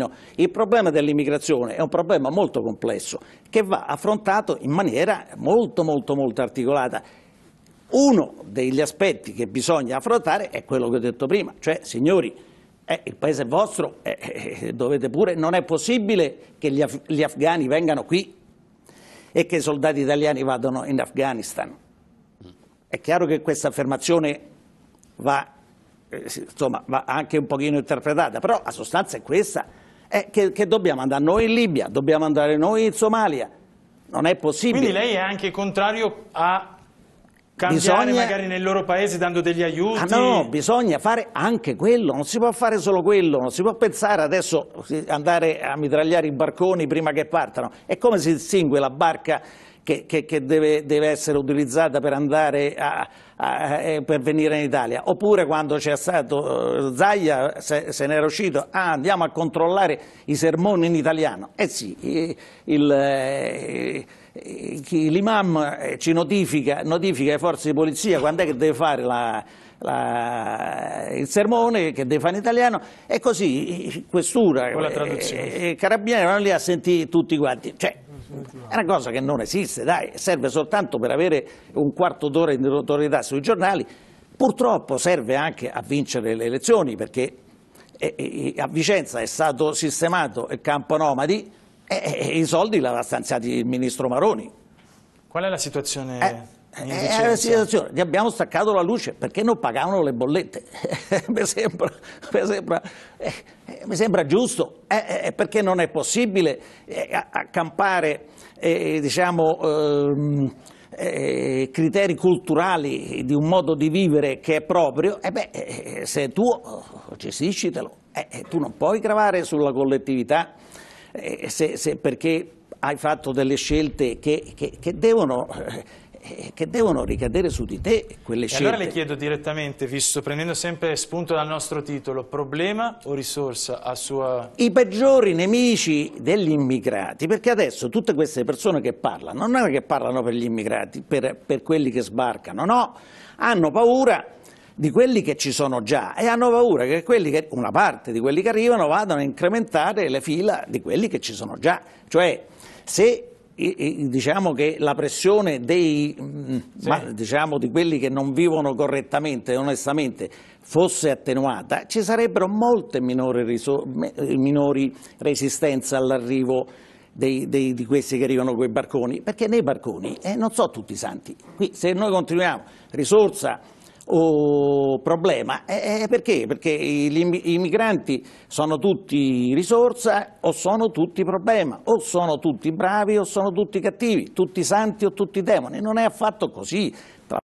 No. Il problema dell'immigrazione è un problema molto complesso che va affrontato in maniera molto molto molto articolata. Uno degli aspetti che bisogna affrontare è quello che ho detto prima, cioè signori, eh, il paese è vostro, eh, eh, eh dovete pure, non è possibile che gli, af gli afghani vengano qui e che i soldati italiani vadano in Afghanistan. È chiaro che questa affermazione va eh, insomma, va anche un pochino interpretata, però la sostanza è questa, eh, che, che dobbiamo andare noi in Libia, dobbiamo andare noi in Somalia. Non è possibile. Quindi lei è anche contrario a cambiare bisogna... magari nel loro paese dando degli ah, aiuti? Ah no, bisogna fare anche quello, non si può fare solo quello, non si può pensare adesso andare a mitragliare i barconi prima che partano. È come si distingue la barca che, che, che deve, deve, essere utilizzata per, andare a, a, a, eh, per venire in Italia. Oppure quando c'è stato eh, Zaia se, se n'era uscito, ah, andiamo a controllare i sermoni in italiano. Eh sì, il, eh, l'imam ci notifica, notifica le forze di polizia quando è che deve fare la... La, il sermone che deve fare in italiano e così questura e, e, e carabinieri vanno lì a sentire tutti quanti. Cioè, è una cosa che non esiste, dai, serve soltanto per avere un quarto d'ora di notorietà sui giornali. Purtroppo serve anche a vincere le elezioni perché eh, eh, a Vicenza è stato sistemato il campo nomadi e eh, i soldi l'aveva stanziati il ministro Maroni. Qual è la situazione? Eh. Eh, era la situazione, gli abbiamo staccato la luce perché non pagavano le bollette. Eh, mi, sembra, mi, sembra, eh, mi, sembra, giusto, eh, eh perché non è possibile accampare diciamo, ehm, criteri culturali di un modo di vivere che è proprio. E beh, se è tuo, gestiscitelo. tu non puoi gravare sulla collettività se, se perché hai fatto delle scelte che, che, che devono eh, che devono ricadere su di te quelle e Allora le chiedo direttamente, visto, prendendo sempre spunto dal nostro titolo, problema o risorsa a sua... I peggiori nemici degli immigrati, perché adesso tutte queste persone che parlano, non è che parlano per gli immigrati, per, per quelli che sbarcano, no, hanno paura di quelli che ci sono già e hanno paura che, che, una parte di quelli che arrivano vadano a incrementare le fila di quelli che ci sono già. Cioè, se diciamo che la pressione dei, mm, sì. ma, diciamo, di quelli che non vivono correttamente e onestamente fosse attenuata, ci sarebbero molte minori, eh, minori resistenze all'arrivo dei, dei, di questi che arrivano con i barconi, perché nei barconi eh, non so tutti i santi. Qui se noi continuiamo, risorsa oh, problema. Eh, eh, perché? Perché i, i migranti sono tutti risorsa o sono tutti problema, o sono tutti bravi o sono tutti cattivi, tutti santi o tutti demoni. Non è affatto così.